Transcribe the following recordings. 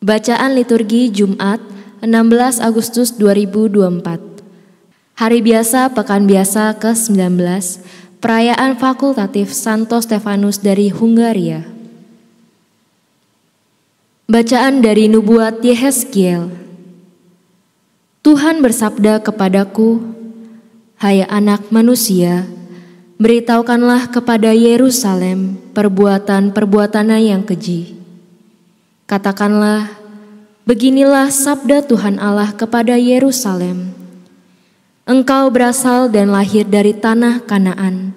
Bacaan liturgi Jumat 16 Agustus 2024 Hari biasa pekan biasa ke-19 Perayaan Fakultatif Santo Stefanus dari Hungaria Bacaan dari Nubuat Yehezkiel Tuhan bersabda kepadaku Hai anak manusia Beritahukanlah kepada Yerusalem perbuatan-perbuatannya yang keji Katakanlah, beginilah sabda Tuhan Allah kepada Yerusalem. Engkau berasal dan lahir dari tanah Kanaan.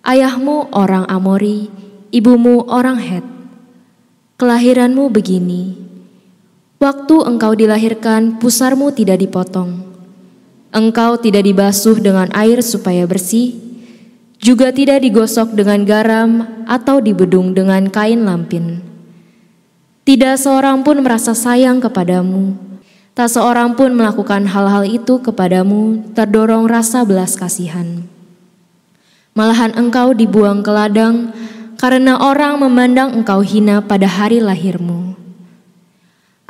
Ayahmu orang Amori, ibumu orang Het. Kelahiranmu begini. Waktu engkau dilahirkan, pusarmu tidak dipotong. Engkau tidak dibasuh dengan air supaya bersih, juga tidak digosok dengan garam atau dibedung dengan kain lampin.' Tidak seorang pun merasa sayang kepadamu. Tak seorang pun melakukan hal-hal itu kepadamu, terdorong rasa belas kasihan. Malahan engkau dibuang ke ladang karena orang memandang engkau hina pada hari lahirmu.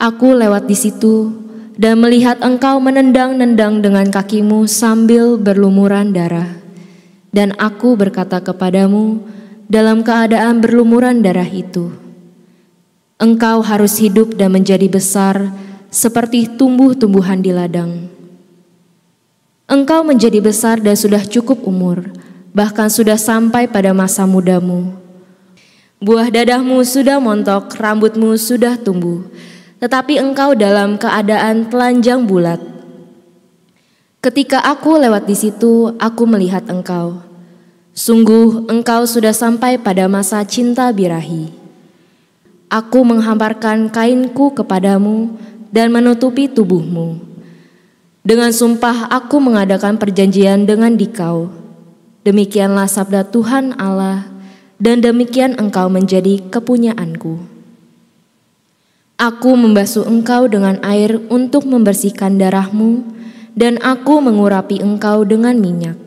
Aku lewat di situ dan melihat engkau menendang-nendang dengan kakimu sambil berlumuran darah. Dan aku berkata kepadamu dalam keadaan berlumuran darah itu, Engkau harus hidup dan menjadi besar seperti tumbuh-tumbuhan di ladang. Engkau menjadi besar dan sudah cukup umur, bahkan sudah sampai pada masa mudamu. Buah dadahmu sudah montok, rambutmu sudah tumbuh, tetapi engkau dalam keadaan telanjang bulat. Ketika aku lewat di situ, aku melihat engkau. Sungguh, engkau sudah sampai pada masa cinta birahi. Aku menghamparkan kainku kepadamu dan menutupi tubuhmu. Dengan sumpah aku mengadakan perjanjian dengan dikau. Demikianlah sabda Tuhan Allah, dan demikian engkau menjadi kepunyaanku. Aku membasuh engkau dengan air untuk membersihkan darahmu, dan aku mengurapi engkau dengan minyak.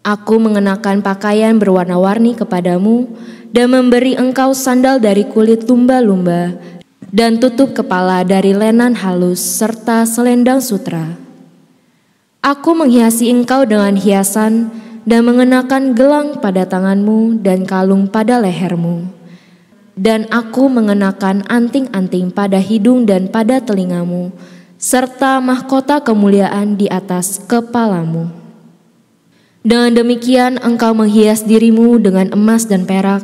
Aku mengenakan pakaian berwarna-warni kepadamu, dan memberi engkau sandal dari kulit lumba-lumba dan tutup kepala dari lenan halus serta selendang sutra. Aku menghiasi engkau dengan hiasan dan mengenakan gelang pada tanganmu dan kalung pada lehermu. Dan aku mengenakan anting-anting pada hidung dan pada telingamu, serta mahkota kemuliaan di atas kepalamu. Dengan demikian engkau menghias dirimu dengan emas dan perak,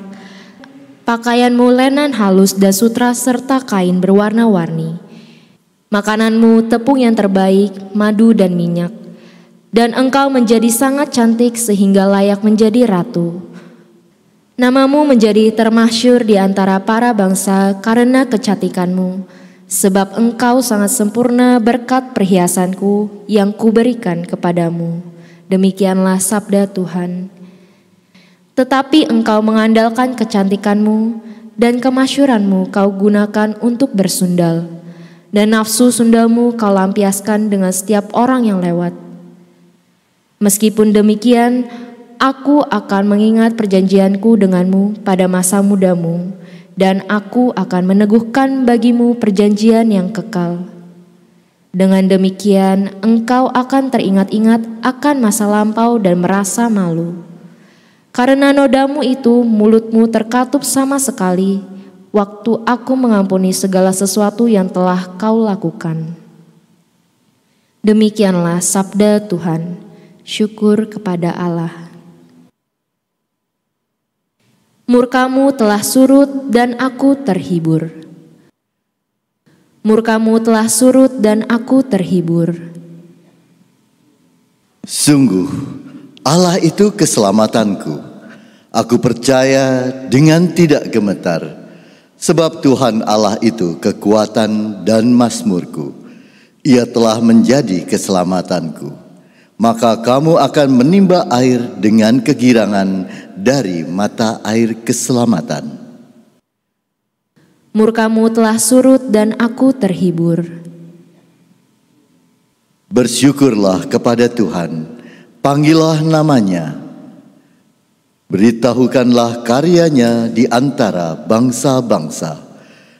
pakaianmu lenan halus dan sutra serta kain berwarna-warni. Makananmu tepung yang terbaik, madu dan minyak. Dan engkau menjadi sangat cantik sehingga layak menjadi ratu. Namamu menjadi termasyur di antara para bangsa karena kecantikanmu, sebab engkau sangat sempurna berkat perhiasanku yang kuberikan kepadamu. Demikianlah sabda Tuhan. Tetapi engkau mengandalkan kecantikanmu dan kemasyuranmu kau gunakan untuk bersundal. Dan nafsu sundalmu kau lampiaskan dengan setiap orang yang lewat. Meskipun demikian, aku akan mengingat perjanjianku denganmu pada masa mudamu, dan aku akan meneguhkan bagimu perjanjian yang kekal. Dengan demikian, engkau akan teringat-ingat akan masa lampau dan merasa malu. Karena nodamu itu mulutmu terkatup sama sekali waktu aku mengampuni segala sesuatu yang telah kau lakukan. Demikianlah sabda Tuhan. Syukur kepada Allah. Murkamu telah surut dan aku terhibur. Murkamu telah surut dan aku terhibur. Sungguh, Allah itu keselamatanku Aku percaya dengan tidak gemetar, sebab Tuhan Allah itu kekuatan dan masmurku. Ia telah menjadi keselamatanku. Maka kamu akan menimba air dengan kegirangan dari mata air keselamatan. Murkamu telah surut dan aku terhibur. Bersyukurlah kepada Tuhan, panggillah namanya, Beritahukanlah karyanya di antara bangsa-bangsa.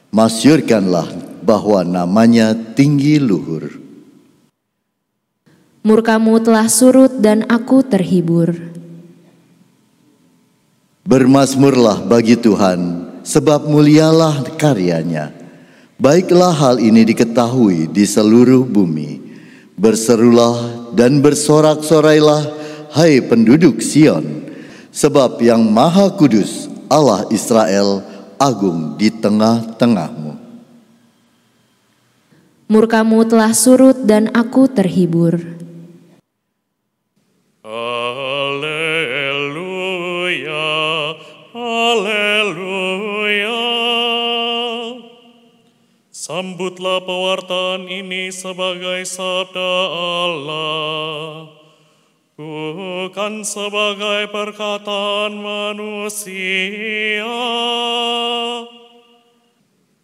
Masyurkanlah bahwa namanya tinggi luhur. Murkamu telah surut dan aku terhibur. Bermasmurlah bagi Tuhan, sebab mulialah karyanya. Baiklah hal ini diketahui di seluruh bumi. Berserulah dan bersorak-sorailah, hai penduduk Sion. Sebab yang maha kudus Allah Israel agung di tengah-tengahmu. Murkamu telah surut dan aku terhibur. Haleluya, haleluya. Sambutlah pewartaan ini sebagai sabda Allah bukan sebagai perkataan manusia.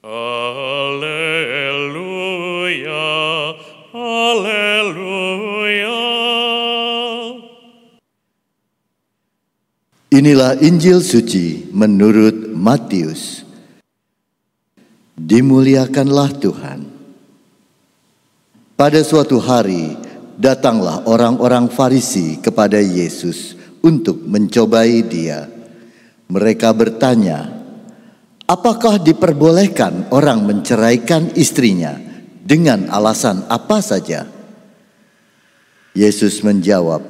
Haleluya, haleluya. Inilah Injil suci menurut Matius. Dimuliakanlah Tuhan. Pada suatu hari, datanglah orang-orang Farisi kepada Yesus untuk mencobai Dia. Mereka bertanya, "Apakah diperbolehkan orang menceraikan istrinya dengan alasan apa saja?" Yesus menjawab,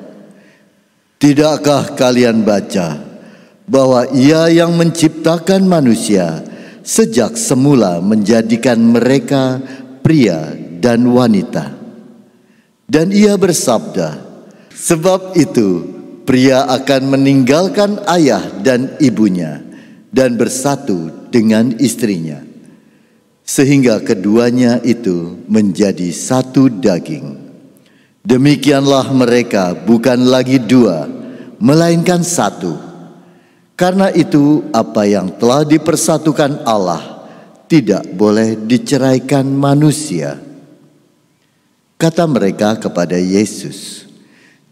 "Tidakkah kalian baca bahwa Ia yang menciptakan manusia sejak semula menjadikan mereka?" pria dan wanita. Dan ia bersabda, "Sebab itu pria akan meninggalkan ayah dan ibunya dan bersatu dengan istrinya, sehingga keduanya itu menjadi satu daging. Demikianlah mereka bukan lagi dua, melainkan satu. Karena itu, apa yang telah dipersatukan Allah tidak boleh diceraikan manusia." Kata mereka kepada Yesus,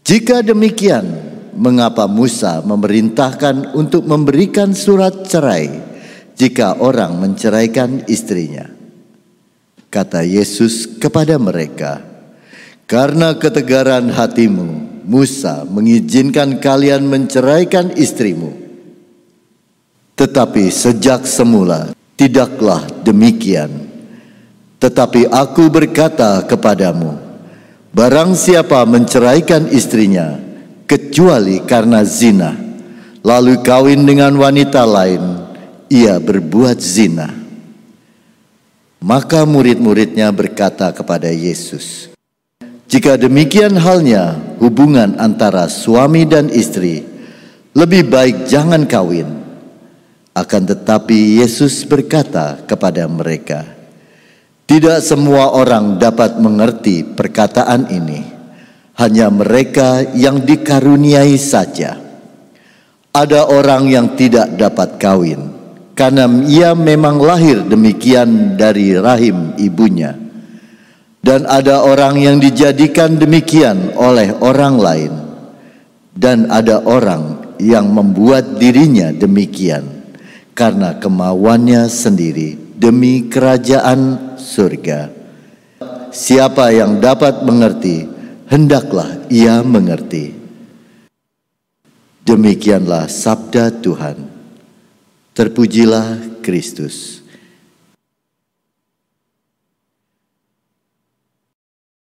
"Jika demikian, mengapa Musa memerintahkan untuk memberikan surat cerai jika orang menceraikan istrinya?" Kata Yesus kepada mereka, "Karena ketegaran hatimu, Musa mengizinkan kalian menceraikan istrimu, tetapi sejak semula tidaklah demikian." Tetapi aku berkata kepadamu, Barang siapa menceraikan istrinya kecuali karena zina, lalu kawin dengan wanita lain, ia berbuat zina. Maka murid-muridnya berkata kepada Yesus, "Jika demikian halnya hubungan antara suami dan istri, lebih baik jangan kawin." Akan tetapi Yesus berkata kepada mereka, tidak semua orang dapat mengerti perkataan ini, hanya mereka yang dikaruniai saja. Ada orang yang tidak dapat kawin karena ia memang lahir demikian dari rahim ibunya, dan ada orang yang dijadikan demikian oleh orang lain, dan ada orang yang membuat dirinya demikian karena kemauannya sendiri demi kerajaan surga. Siapa yang dapat mengerti, hendaklah ia mengerti. Demikianlah sabda Tuhan. Terpujilah Kristus.